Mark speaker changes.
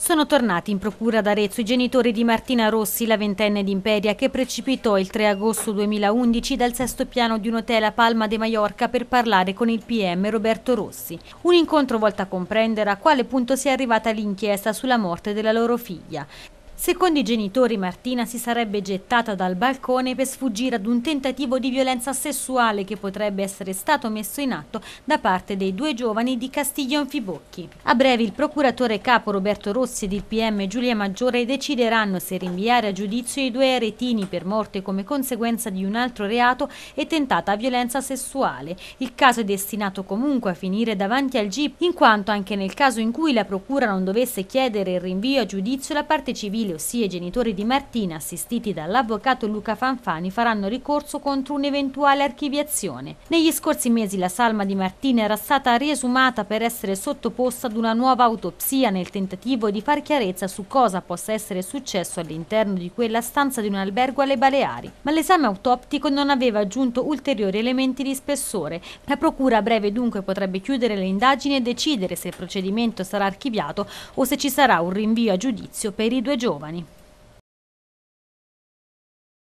Speaker 1: Sono tornati in procura ad Arezzo i genitori di Martina Rossi, la ventenne di Imperia, che precipitò il 3 agosto 2011 dal sesto piano di un hotel a Palma de Mallorca per parlare con il PM Roberto Rossi. Un incontro volto a comprendere a quale punto sia arrivata l'inchiesta sulla morte della loro figlia. Secondo i genitori Martina si sarebbe gettata dal balcone per sfuggire ad un tentativo di violenza sessuale che potrebbe essere stato messo in atto da parte dei due giovani di Castiglion Fibocchi. A breve il procuratore capo Roberto Rossi ed il PM Giulia Maggiore decideranno se rinviare a giudizio i due aretini per morte come conseguenza di un altro reato e tentata violenza sessuale. Il caso è destinato comunque a finire davanti al GIP in quanto anche nel caso in cui la procura non dovesse chiedere il rinvio a giudizio la parte civile Gentile, ossia i genitori di Martina, assistiti dall'avvocato Luca Fanfani, faranno ricorso contro un'eventuale archiviazione. Negli scorsi mesi la salma di Martina era stata riesumata per essere sottoposta ad una nuova autopsia nel tentativo di far chiarezza su cosa possa essere successo all'interno di quella stanza di un albergo alle Baleari. Ma l'esame autoptico non aveva aggiunto ulteriori elementi di spessore. La procura a breve dunque potrebbe chiudere le indagini e decidere se il procedimento sarà archiviato o se ci sarà un rinvio a giudizio per i due giorni. Giovani.